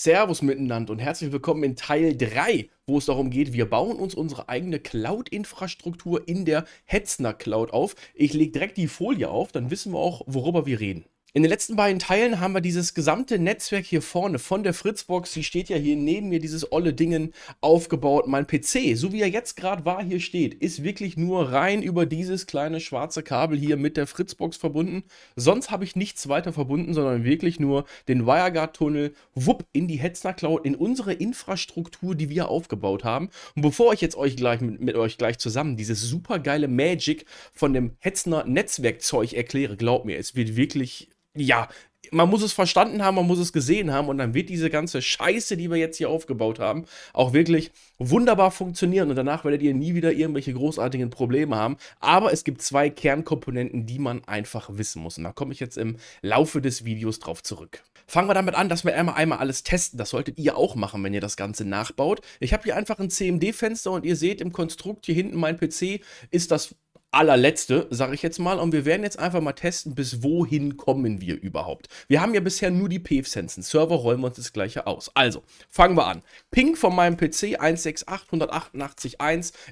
Servus miteinander und herzlich willkommen in Teil 3, wo es darum geht, wir bauen uns unsere eigene Cloud-Infrastruktur in der Hetzner Cloud auf. Ich lege direkt die Folie auf, dann wissen wir auch, worüber wir reden. In den letzten beiden Teilen haben wir dieses gesamte Netzwerk hier vorne von der Fritzbox, die steht ja hier neben mir, dieses olle Dingen aufgebaut. Mein PC, so wie er jetzt gerade war, hier steht, ist wirklich nur rein über dieses kleine schwarze Kabel hier mit der Fritzbox verbunden. Sonst habe ich nichts weiter verbunden, sondern wirklich nur den WireGuard-Tunnel, wupp, in die Hetzner Cloud, in unsere Infrastruktur, die wir aufgebaut haben. Und bevor ich jetzt euch gleich mit, mit euch gleich zusammen dieses super geile Magic von dem Hetzner Netzwerkzeug erkläre, glaubt mir, es wird wirklich ja, man muss es verstanden haben, man muss es gesehen haben und dann wird diese ganze Scheiße, die wir jetzt hier aufgebaut haben, auch wirklich wunderbar funktionieren und danach werdet ihr nie wieder irgendwelche großartigen Probleme haben. Aber es gibt zwei Kernkomponenten, die man einfach wissen muss und da komme ich jetzt im Laufe des Videos drauf zurück. Fangen wir damit an, dass wir einmal, einmal alles testen. Das solltet ihr auch machen, wenn ihr das Ganze nachbaut. Ich habe hier einfach ein CMD-Fenster und ihr seht im Konstrukt hier hinten mein PC ist das allerletzte, sage ich jetzt mal. Und wir werden jetzt einfach mal testen, bis wohin kommen wir überhaupt. Wir haben ja bisher nur die PFSense. Server rollen wir uns das gleiche aus. Also, fangen wir an. Ping von meinem PC 168881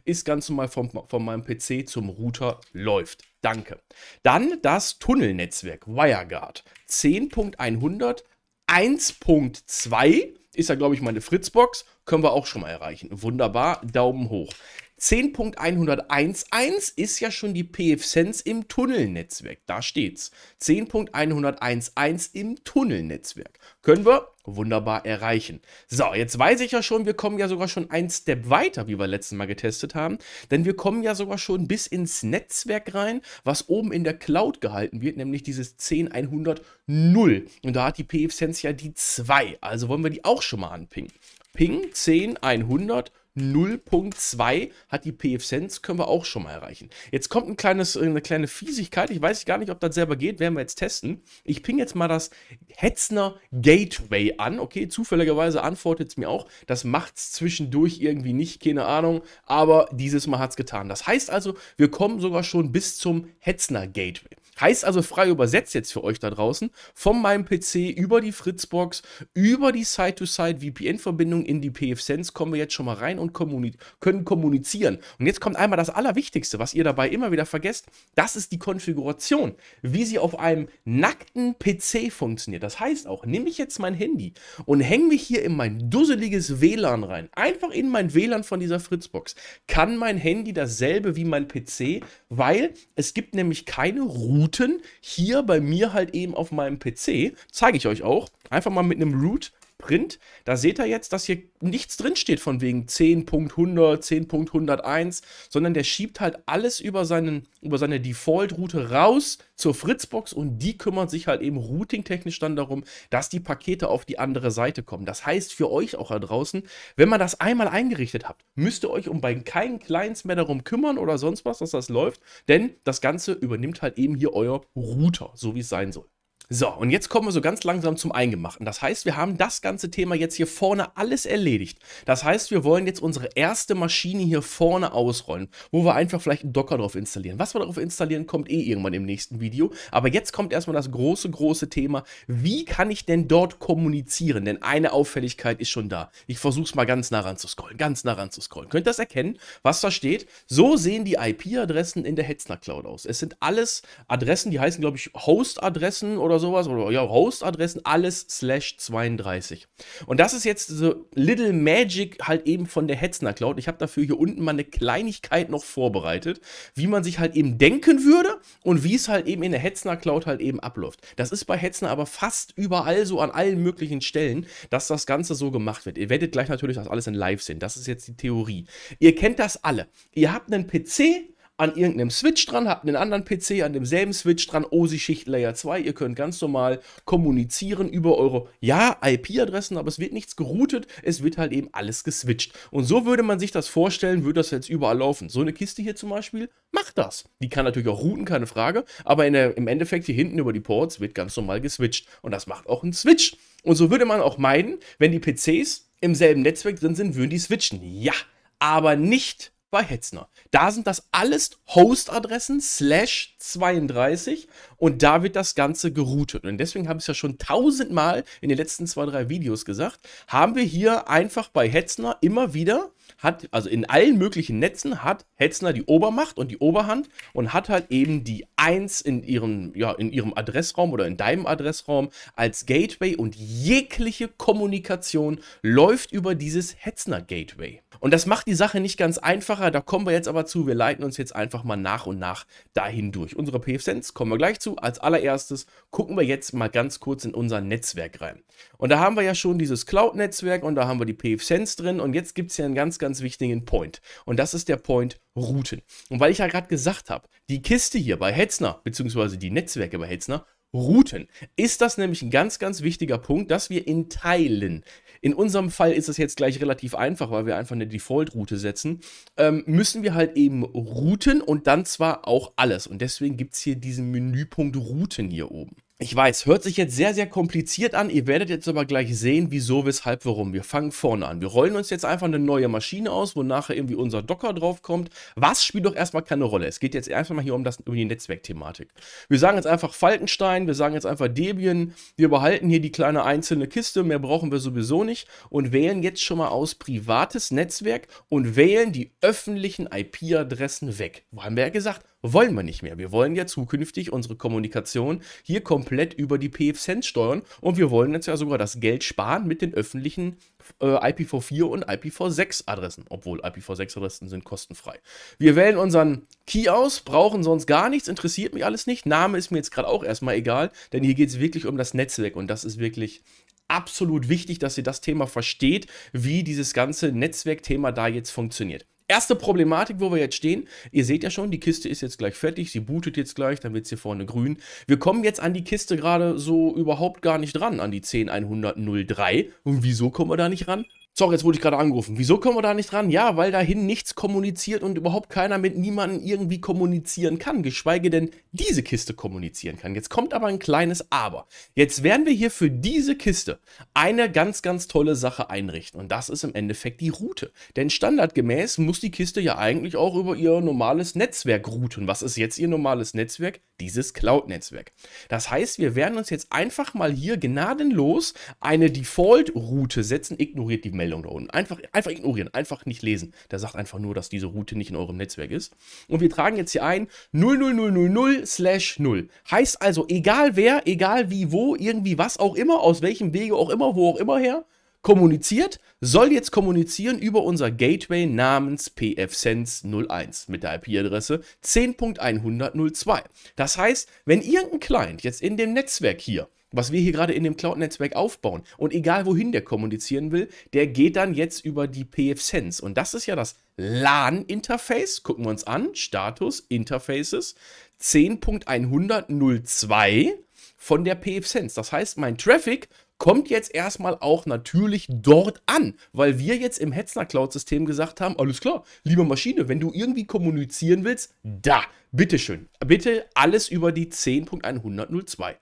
ist ganz normal vom, von meinem PC zum Router läuft. Danke. Dann das Tunnelnetzwerk WireGuard 10.100 1.2 ist ja, glaube ich, meine Fritzbox. Können wir auch schon mal erreichen. Wunderbar. Daumen hoch. 10.101.1 ist ja schon die PFSense im Tunnelnetzwerk. Da steht's. 10.101.1 im Tunnelnetzwerk. Können wir wunderbar erreichen. So, jetzt weiß ich ja schon, wir kommen ja sogar schon einen Step weiter, wie wir letzten Mal getestet haben. Denn wir kommen ja sogar schon bis ins Netzwerk rein, was oben in der Cloud gehalten wird, nämlich dieses 10.100.0. Und da hat die PFSense ja die 2. Also wollen wir die auch schon mal anpingen. Ping 10.100.0. 0.2 hat die PF Sense, können wir auch schon mal erreichen. Jetzt kommt ein kleines, äh, eine kleine Fiesigkeit. Ich weiß gar nicht, ob das selber geht, werden wir jetzt testen. Ich ping jetzt mal das Hetzner Gateway an. Okay, zufälligerweise antwortet es mir auch. Das macht es zwischendurch irgendwie nicht, keine Ahnung. Aber dieses Mal hat es getan. Das heißt also, wir kommen sogar schon bis zum Hetzner Gateway. Heißt also frei übersetzt jetzt für euch da draußen, von meinem PC über die Fritzbox, über die Side-to-Side-VPN-Verbindung in die PF Sense kommen wir jetzt schon mal rein und und kommuniz können kommunizieren. Und jetzt kommt einmal das Allerwichtigste, was ihr dabei immer wieder vergesst. Das ist die Konfiguration, wie sie auf einem nackten PC funktioniert. Das heißt auch, nehme ich jetzt mein Handy und hänge mich hier in mein dusseliges WLAN rein, einfach in mein WLAN von dieser Fritzbox, kann mein Handy dasselbe wie mein PC, weil es gibt nämlich keine Routen hier bei mir halt eben auf meinem PC. Zeige ich euch auch. Einfach mal mit einem Root Print. Da seht ihr jetzt, dass hier nichts drinsteht von wegen 10.100, 10.101, sondern der schiebt halt alles über, seinen, über seine Default-Route raus zur Fritzbox und die kümmert sich halt eben routingtechnisch dann darum, dass die Pakete auf die andere Seite kommen. Das heißt für euch auch da draußen, wenn man das einmal eingerichtet habt, müsst ihr euch um bei keinen Clients mehr darum kümmern oder sonst was, dass das läuft, denn das Ganze übernimmt halt eben hier euer Router, so wie es sein soll. So, und jetzt kommen wir so ganz langsam zum Eingemachten. Das heißt, wir haben das ganze Thema jetzt hier vorne alles erledigt. Das heißt, wir wollen jetzt unsere erste Maschine hier vorne ausrollen, wo wir einfach vielleicht einen Docker drauf installieren. Was wir darauf installieren, kommt eh irgendwann im nächsten Video. Aber jetzt kommt erstmal das große, große Thema, wie kann ich denn dort kommunizieren? Denn eine Auffälligkeit ist schon da. Ich versuche es mal ganz nah ran zu scrollen, ganz nah ran zu scrollen. Könnt ihr das erkennen, was da steht? So sehen die IP-Adressen in der Hetzner Cloud aus. Es sind alles Adressen, die heißen, glaube ich, Host-Adressen oder oder sowas oder ja, Host-Adressen, alles slash 32. Und das ist jetzt so Little Magic halt eben von der Hetzner Cloud. Ich habe dafür hier unten mal eine Kleinigkeit noch vorbereitet, wie man sich halt eben denken würde und wie es halt eben in der Hetzner Cloud halt eben abläuft. Das ist bei Hetzner aber fast überall so an allen möglichen Stellen, dass das Ganze so gemacht wird. Ihr werdet gleich natürlich das alles in live sehen. Das ist jetzt die Theorie. Ihr kennt das alle. Ihr habt einen PC, an irgendeinem Switch dran, habt einen anderen PC an demselben Switch dran, OSI-Schicht Layer 2. Ihr könnt ganz normal kommunizieren über eure, ja, IP-Adressen, aber es wird nichts geroutet, es wird halt eben alles geswitcht. Und so würde man sich das vorstellen, würde das jetzt überall laufen. So eine Kiste hier zum Beispiel macht das. Die kann natürlich auch routen, keine Frage, aber der, im Endeffekt hier hinten über die Ports wird ganz normal geswitcht. Und das macht auch ein Switch. Und so würde man auch meinen, wenn die PCs im selben Netzwerk drin sind, würden die switchen. Ja, aber nicht bei Hetzner. Da sind das alles Host-Adressen slash 32 und da wird das Ganze geroutet. Und deswegen habe ich es ja schon tausendmal in den letzten zwei, drei Videos gesagt, haben wir hier einfach bei Hetzner immer wieder hat, also in allen möglichen Netzen hat Hetzner die Obermacht und die Oberhand und hat halt eben die 1 in ihrem, ja, in ihrem Adressraum oder in deinem Adressraum als Gateway und jegliche Kommunikation läuft über dieses Hetzner Gateway. Und das macht die Sache nicht ganz einfacher, da kommen wir jetzt aber zu, wir leiten uns jetzt einfach mal nach und nach dahin durch. Unsere PFSense kommen wir gleich zu. Als allererstes gucken wir jetzt mal ganz kurz in unser Netzwerk rein. Und da haben wir ja schon dieses Cloud-Netzwerk und da haben wir die PFSense drin und jetzt gibt es hier ein ganz ganz, ganz wichtigen Point. Und das ist der Point Routen. Und weil ich ja gerade gesagt habe, die Kiste hier bei Hetzner, beziehungsweise die Netzwerke bei Hetzner, Routen, ist das nämlich ein ganz, ganz wichtiger Punkt, dass wir in Teilen, in unserem Fall ist das jetzt gleich relativ einfach, weil wir einfach eine Default-Route setzen, ähm, müssen wir halt eben routen und dann zwar auch alles. Und deswegen gibt es hier diesen Menüpunkt Routen hier oben. Ich weiß, hört sich jetzt sehr, sehr kompliziert an. Ihr werdet jetzt aber gleich sehen, wieso, weshalb, warum. Wir fangen vorne an. Wir rollen uns jetzt einfach eine neue Maschine aus, wo nachher irgendwie unser Docker draufkommt. Was spielt doch erstmal keine Rolle. Es geht jetzt erstmal hier um, das, um die Netzwerkthematik. Wir sagen jetzt einfach Falkenstein, wir sagen jetzt einfach Debian. Wir behalten hier die kleine einzelne Kiste, mehr brauchen wir sowieso nicht. Und wählen jetzt schon mal aus privates Netzwerk und wählen die öffentlichen IP-Adressen weg. Wo haben wir ja gesagt, wollen wir nicht mehr. Wir wollen ja zukünftig unsere Kommunikation hier komplett über die PFSense steuern und wir wollen jetzt ja sogar das Geld sparen mit den öffentlichen äh, IPv4 und IPv6 Adressen, obwohl IPv6 Adressen sind kostenfrei. Wir wählen unseren Key aus, brauchen sonst gar nichts, interessiert mich alles nicht. Name ist mir jetzt gerade auch erstmal egal, denn hier geht es wirklich um das Netzwerk und das ist wirklich absolut wichtig, dass ihr das Thema versteht, wie dieses ganze Netzwerkthema da jetzt funktioniert. Erste Problematik, wo wir jetzt stehen, ihr seht ja schon, die Kiste ist jetzt gleich fertig, sie bootet jetzt gleich, dann wird es hier vorne grün. Wir kommen jetzt an die Kiste gerade so überhaupt gar nicht ran, an die 10103. Und wieso kommen wir da nicht ran? Sorry, jetzt wurde ich gerade angerufen. Wieso kommen wir da nicht dran? Ja, weil dahin nichts kommuniziert und überhaupt keiner mit niemandem irgendwie kommunizieren kann, geschweige denn diese Kiste kommunizieren kann. Jetzt kommt aber ein kleines Aber. Jetzt werden wir hier für diese Kiste eine ganz, ganz tolle Sache einrichten und das ist im Endeffekt die Route. Denn standardgemäß muss die Kiste ja eigentlich auch über ihr normales Netzwerk routen. Was ist jetzt ihr normales Netzwerk? Dieses Cloud-Netzwerk. Das heißt, wir werden uns jetzt einfach mal hier gnadenlos eine Default-Route setzen, ignoriert die Meldung. Meldung da unten. Einfach, einfach ignorieren, einfach nicht lesen. Der sagt einfach nur, dass diese Route nicht in eurem Netzwerk ist. Und wir tragen jetzt hier ein 00000 0. Heißt also, egal wer, egal wie, wo, irgendwie was auch immer, aus welchem Wege auch immer, wo auch immer her, kommuniziert, soll jetzt kommunizieren über unser Gateway namens pfSense01 mit der IP-Adresse 10.100.02. Das heißt, wenn irgendein Client jetzt in dem Netzwerk hier was wir hier gerade in dem Cloud-Netzwerk aufbauen. Und egal wohin der kommunizieren will, der geht dann jetzt über die PFSense. Und das ist ja das LAN-Interface. Gucken wir uns an. Status, Interfaces, 10.100.02 von der PFSense. Das heißt, mein Traffic kommt jetzt erstmal auch natürlich dort an, weil wir jetzt im Hetzner Cloud-System gesagt haben, alles klar, liebe Maschine, wenn du irgendwie kommunizieren willst, da, bitteschön, bitte alles über die 10.100.02.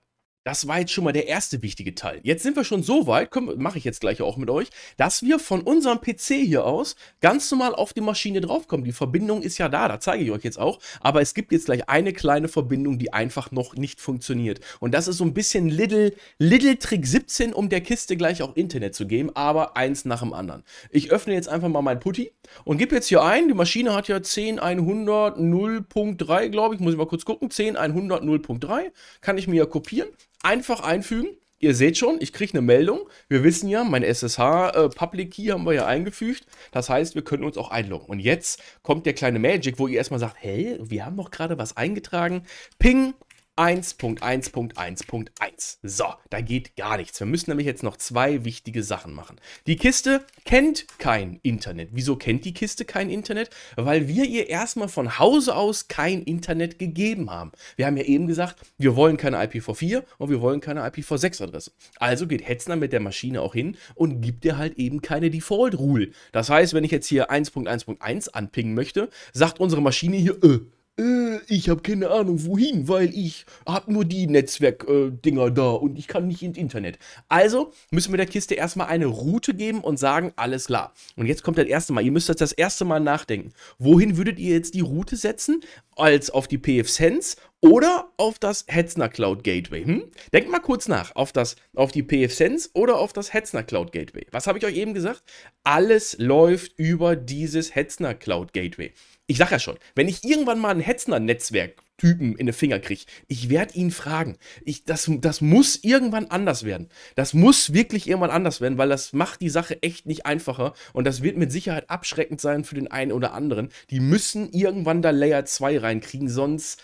Das war jetzt schon mal der erste wichtige Teil. Jetzt sind wir schon so weit, mache ich jetzt gleich auch mit euch, dass wir von unserem PC hier aus ganz normal auf die Maschine draufkommen. Die Verbindung ist ja da, da zeige ich euch jetzt auch. Aber es gibt jetzt gleich eine kleine Verbindung, die einfach noch nicht funktioniert. Und das ist so ein bisschen Little, Little Trick 17, um der Kiste gleich auch Internet zu geben, aber eins nach dem anderen. Ich öffne jetzt einfach mal mein Putty und gebe jetzt hier ein. Die Maschine hat ja 10, 0.3, glaube ich. Muss ich mal kurz gucken. 10, 0.3. Kann ich mir ja kopieren einfach einfügen. Ihr seht schon, ich kriege eine Meldung. Wir wissen ja, mein SSH-Public äh, Key haben wir ja eingefügt. Das heißt, wir können uns auch einloggen. Und jetzt kommt der kleine Magic, wo ihr erstmal sagt, hey, wir haben doch gerade was eingetragen. Ping, 1.1.1.1. So, da geht gar nichts. Wir müssen nämlich jetzt noch zwei wichtige Sachen machen. Die Kiste kennt kein Internet. Wieso kennt die Kiste kein Internet? Weil wir ihr erstmal von Hause aus kein Internet gegeben haben. Wir haben ja eben gesagt, wir wollen keine IPv4 und wir wollen keine IPv6-Adresse. Also geht Hetzner mit der Maschine auch hin und gibt ihr halt eben keine Default-Rule. Das heißt, wenn ich jetzt hier 1.1.1 anpingen möchte, sagt unsere Maschine hier, äh, äh, ich habe keine Ahnung wohin, weil ich habe nur die Netzwerk-Dinger äh, da und ich kann nicht ins Internet. Also müssen wir der Kiste erstmal eine Route geben und sagen, alles klar. Und jetzt kommt das erste Mal, ihr müsst jetzt das erste Mal nachdenken. Wohin würdet ihr jetzt die Route setzen? Als auf die PFSense oder auf das Hetzner Cloud Gateway? Hm? Denkt mal kurz nach, auf, das, auf die PFSense oder auf das Hetzner Cloud Gateway. Was habe ich euch eben gesagt? Alles läuft über dieses Hetzner Cloud Gateway ich sag ja schon, wenn ich irgendwann mal einen Hetzner-Netzwerk-Typen in den Finger kriege, ich werde ihn fragen. Ich, das, das muss irgendwann anders werden. Das muss wirklich irgendwann anders werden, weil das macht die Sache echt nicht einfacher und das wird mit Sicherheit abschreckend sein für den einen oder anderen. Die müssen irgendwann da Layer 2 reinkriegen, sonst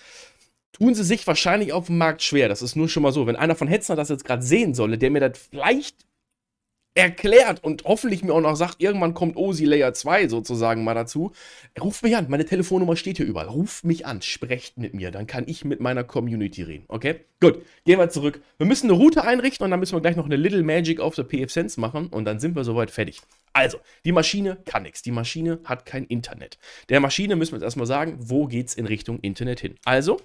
tun sie sich wahrscheinlich auf dem Markt schwer. Das ist nur schon mal so. Wenn einer von Hetzner das jetzt gerade sehen solle, der mir das vielleicht erklärt und hoffentlich mir auch noch sagt, irgendwann kommt OSI Layer 2 sozusagen mal dazu. Ruft mich an, meine Telefonnummer steht hier überall. Ruft mich an, sprecht mit mir, dann kann ich mit meiner Community reden, okay? Gut, gehen wir zurück. Wir müssen eine Route einrichten und dann müssen wir gleich noch eine Little Magic auf der PF Sense machen und dann sind wir soweit fertig. Also, die Maschine kann nichts. Die Maschine hat kein Internet. Der Maschine müssen wir jetzt erstmal sagen, wo geht's in Richtung Internet hin? Also,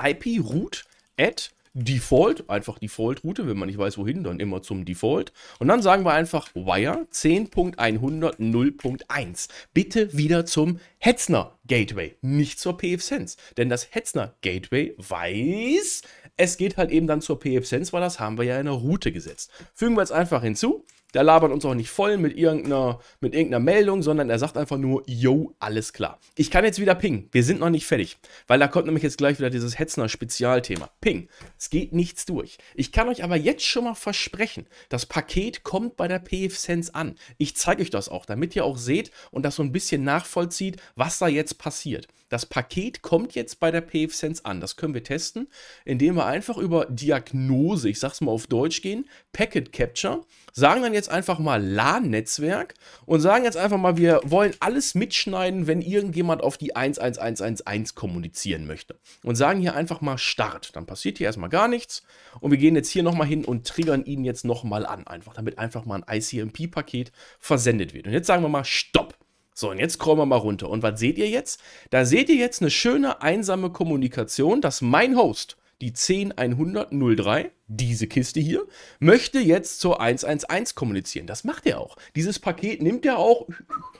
IP root at Default, einfach Default-Route, wenn man nicht weiß wohin, dann immer zum Default. Und dann sagen wir einfach Wire 10.100.0.1. Bitte wieder zum Hetzner Gateway, nicht zur PFSense. Denn das Hetzner Gateway weiß, es geht halt eben dann zur PFSense, weil das haben wir ja in der Route gesetzt. Fügen wir jetzt einfach hinzu. Der labert uns auch nicht voll mit irgendeiner, mit irgendeiner Meldung, sondern er sagt einfach nur, yo, alles klar. Ich kann jetzt wieder pingen. Wir sind noch nicht fertig, weil da kommt nämlich jetzt gleich wieder dieses Hetzner-Spezialthema. Ping. Es geht nichts durch. Ich kann euch aber jetzt schon mal versprechen, das Paket kommt bei der PF Sense an. Ich zeige euch das auch, damit ihr auch seht und das so ein bisschen nachvollzieht, was da jetzt passiert. Das Paket kommt jetzt bei der PF Sense an. Das können wir testen, indem wir einfach über Diagnose, ich sag's mal auf Deutsch gehen, Packet Capture, sagen dann jetzt, jetzt einfach mal LAN-Netzwerk und sagen jetzt einfach mal, wir wollen alles mitschneiden, wenn irgendjemand auf die 11111 kommunizieren möchte. Und sagen hier einfach mal Start. Dann passiert hier erstmal gar nichts. Und wir gehen jetzt hier nochmal hin und triggern ihn jetzt nochmal an. Einfach, damit einfach mal ein ICMP-Paket versendet wird. Und jetzt sagen wir mal Stopp. So, und jetzt scrollen wir mal runter. Und was seht ihr jetzt? Da seht ihr jetzt eine schöne einsame Kommunikation, dass mein Host die 1010003, diese Kiste hier, möchte jetzt zur 111 kommunizieren. Das macht er auch. Dieses Paket nimmt er auch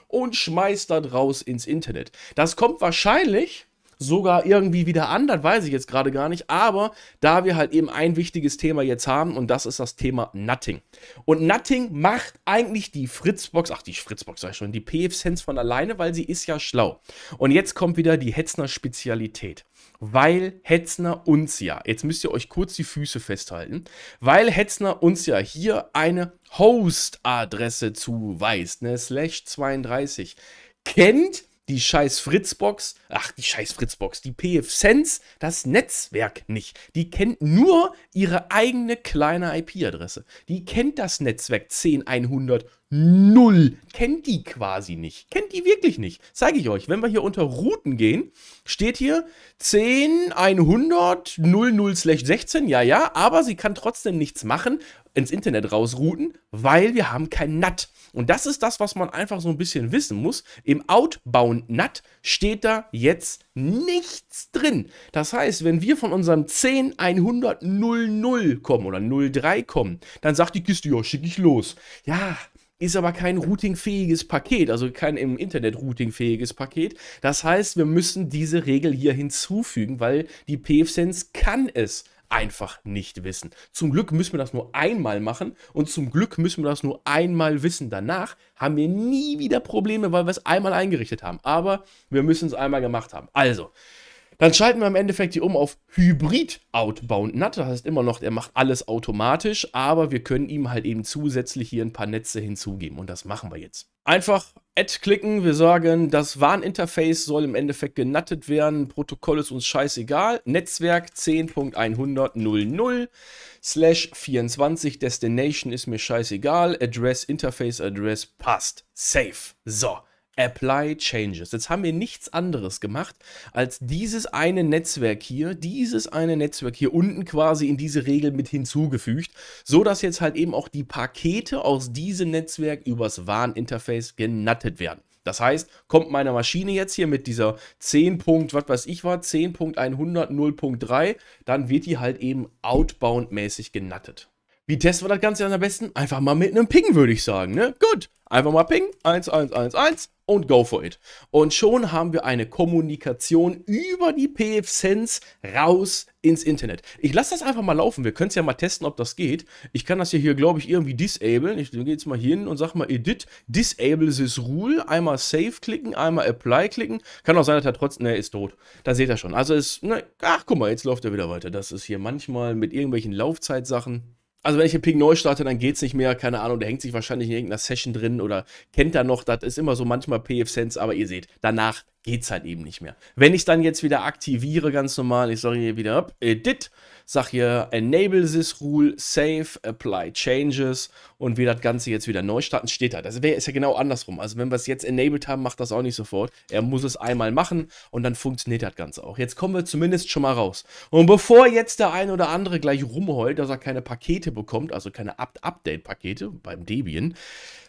und schmeißt da raus ins Internet. Das kommt wahrscheinlich sogar irgendwie wieder an, das weiß ich jetzt gerade gar nicht, aber da wir halt eben ein wichtiges Thema jetzt haben und das ist das Thema Nutting. Und Nutting macht eigentlich die Fritzbox, ach die Fritzbox sag ich schon, die PF-Sense von alleine, weil sie ist ja schlau. Und jetzt kommt wieder die Hetzner Spezialität weil Hetzner uns ja, jetzt müsst ihr euch kurz die Füße festhalten, weil Hetzner uns ja hier eine Host-Adresse zuweist, ne, slash 32, kennt die scheiß Fritzbox, ach die scheiß Fritzbox, die PFSense, das Netzwerk nicht. Die kennt nur ihre eigene kleine IP-Adresse. Die kennt das Netzwerk 10100 null. Kennt die quasi nicht. Kennt die wirklich nicht. Zeige ich euch. Wenn wir hier unter Routen gehen, steht hier 10, 100, 00, 16. Ja, ja, aber sie kann trotzdem nichts machen, ins Internet rausrouten, weil wir haben kein NAT. Und das ist das, was man einfach so ein bisschen wissen muss. Im Outbound NAT steht da jetzt nichts drin. Das heißt, wenn wir von unserem 10 100 00 kommen oder 03 kommen, dann sagt die Kiste, ja, schicke ich los. Ja, ist aber kein routingfähiges Paket, also kein im Internet routingfähiges Paket. Das heißt, wir müssen diese Regel hier hinzufügen, weil die PFSense kann es einfach nicht wissen. Zum Glück müssen wir das nur einmal machen und zum Glück müssen wir das nur einmal wissen. Danach haben wir nie wieder Probleme, weil wir es einmal eingerichtet haben. Aber wir müssen es einmal gemacht haben. Also, dann schalten wir im Endeffekt hier um auf Hybrid Outbound Nut. Das heißt immer noch, er macht alles automatisch, aber wir können ihm halt eben zusätzlich hier ein paar Netze hinzugeben und das machen wir jetzt. Einfach Add klicken, wir sagen, das Warninterface soll im Endeffekt genattet werden, Protokoll ist uns scheißegal, Netzwerk 10.100.00 slash 24, Destination ist mir scheißegal, Address, Interface Address passt, safe. So, Apply Changes. Jetzt haben wir nichts anderes gemacht, als dieses eine Netzwerk hier, dieses eine Netzwerk hier unten quasi in diese Regel mit hinzugefügt, so dass jetzt halt eben auch die Pakete aus diesem Netzwerk übers Warninterface genattet werden. Das heißt, kommt meine Maschine jetzt hier mit dieser 10. was weiß ich war, 10.100, dann wird die halt eben outbound-mäßig genattet. Wie testen wir das Ganze am besten? Einfach mal mit einem Ping, würde ich sagen. Ne? Gut, einfach mal Ping, 1, 1, 1, 1 und go for it. Und schon haben wir eine Kommunikation über die PFSense raus ins Internet. Ich lasse das einfach mal laufen. Wir können es ja mal testen, ob das geht. Ich kann das hier, hier glaube ich, irgendwie disablen. Ich gehe jetzt mal hier hin und sage mal Edit, Disable this Rule. Einmal Save klicken, einmal Apply klicken. Kann auch sein, dass er trotzdem, ne, ist tot. Da seht ihr schon. Also ist, ne, ach guck mal, jetzt läuft er wieder weiter. Das ist hier manchmal mit irgendwelchen Laufzeitsachen. Also wenn ich den Ping neu starte, dann geht's nicht mehr. Keine Ahnung, der hängt sich wahrscheinlich in irgendeiner Session drin oder kennt da noch. Das ist immer so manchmal PF Sense, aber ihr seht, danach geht es halt eben nicht mehr. Wenn ich dann jetzt wieder aktiviere, ganz normal, ich sage hier wieder Edit, sage hier Enable this Rule, Save, Apply Changes und wir das Ganze jetzt wieder neu starten, steht da. Das wäre ist ja genau andersrum. Also wenn wir es jetzt enabled haben, macht das auch nicht sofort. Er muss es einmal machen und dann funktioniert das Ganze auch. Jetzt kommen wir zumindest schon mal raus. Und bevor jetzt der ein oder andere gleich rumheult, dass er keine Pakete bekommt, also keine update pakete beim Debian,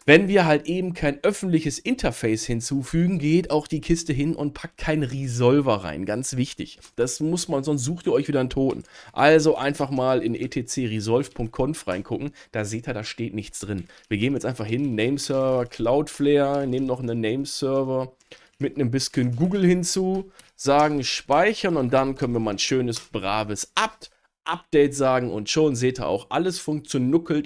wenn wir halt eben kein öffentliches Interface hinzufügen, geht auch die Kiste hin und packt keinen Resolver rein. Ganz wichtig. Das muss man, sonst sucht ihr euch wieder einen Toten. Also einfach mal in etc.resolve.conf reingucken. Da seht ihr, da steht nichts drin. Wir gehen jetzt einfach hin, Nameserver, Cloudflare, nehmen noch einen Nameserver mit einem bisschen Google hinzu, sagen speichern und dann können wir mal ein schönes, braves apt Update sagen und schon seht ihr auch, alles funktioniert,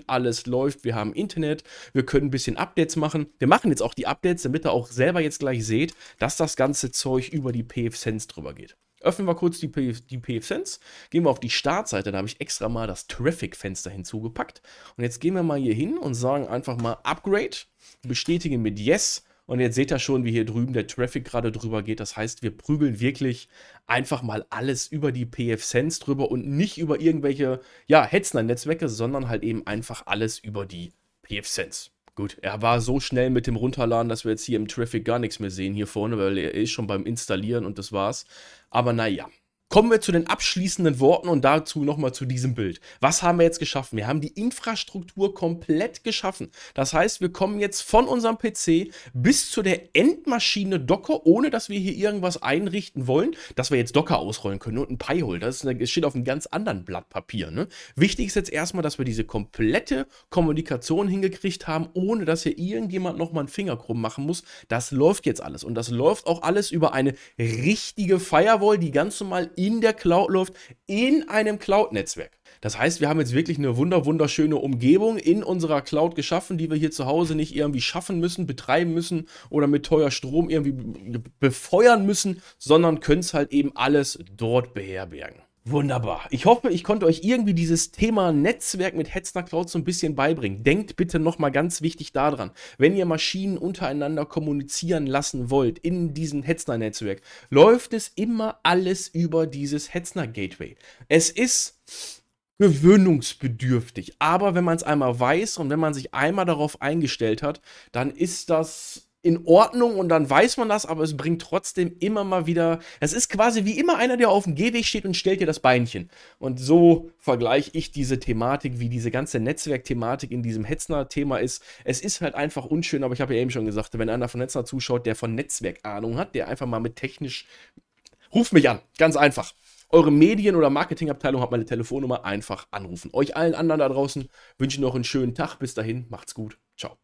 alles läuft, wir haben Internet, wir können ein bisschen Updates machen. Wir machen jetzt auch die Updates, damit ihr auch selber jetzt gleich seht, dass das ganze Zeug über die PFSense drüber geht. Öffnen wir kurz die, PF, die PFSense, gehen wir auf die Startseite, da habe ich extra mal das Traffic-Fenster hinzugepackt. Und jetzt gehen wir mal hier hin und sagen einfach mal Upgrade, bestätigen mit Yes und jetzt seht ihr schon, wie hier drüben der Traffic gerade drüber geht. Das heißt, wir prügeln wirklich einfach mal alles über die PF-Sense drüber und nicht über irgendwelche, ja, Hetzner-Netzwerke, sondern halt eben einfach alles über die PF-Sense. Gut, er war so schnell mit dem Runterladen, dass wir jetzt hier im Traffic gar nichts mehr sehen hier vorne, weil er ist schon beim Installieren und das war's. Aber naja, Kommen wir zu den abschließenden Worten und dazu nochmal zu diesem Bild. Was haben wir jetzt geschaffen? Wir haben die Infrastruktur komplett geschaffen. Das heißt, wir kommen jetzt von unserem PC bis zu der Endmaschine Docker, ohne dass wir hier irgendwas einrichten wollen, dass wir jetzt Docker ausrollen können und ein Pi-Hole. Das, das, steht auf einem ganz anderen Blatt Papier. Ne? Wichtig ist jetzt erstmal, dass wir diese komplette Kommunikation hingekriegt haben, ohne dass hier irgendjemand nochmal einen Finger krumm machen muss. Das läuft jetzt alles. Und das läuft auch alles über eine richtige Firewall, die ganz normal in der Cloud läuft, in einem Cloud-Netzwerk. Das heißt, wir haben jetzt wirklich eine wunder wunderschöne Umgebung in unserer Cloud geschaffen, die wir hier zu Hause nicht irgendwie schaffen müssen, betreiben müssen oder mit teuer Strom irgendwie befeuern müssen, sondern können es halt eben alles dort beherbergen. Wunderbar. Ich hoffe, ich konnte euch irgendwie dieses Thema Netzwerk mit Hetzner Cloud so ein bisschen beibringen. Denkt bitte nochmal ganz wichtig daran, wenn ihr Maschinen untereinander kommunizieren lassen wollt in diesem Hetzner-Netzwerk, läuft es immer alles über dieses Hetzner-Gateway. Es ist gewöhnungsbedürftig, aber wenn man es einmal weiß und wenn man sich einmal darauf eingestellt hat, dann ist das in Ordnung und dann weiß man das, aber es bringt trotzdem immer mal wieder. Es ist quasi wie immer einer, der auf dem Gehweg steht und stellt dir das Beinchen. Und so vergleiche ich diese Thematik, wie diese ganze Netzwerkthematik in diesem Hetzner-Thema ist. Es ist halt einfach unschön, aber ich habe ja eben schon gesagt, wenn einer von Hetzner zuschaut, der von Netzwerk Ahnung hat, der einfach mal mit technisch. Ruf mich an, ganz einfach. Eure Medien- oder Marketingabteilung hat meine Telefonnummer einfach anrufen. Euch allen anderen da draußen wünsche ich noch einen schönen Tag. Bis dahin, macht's gut. Ciao.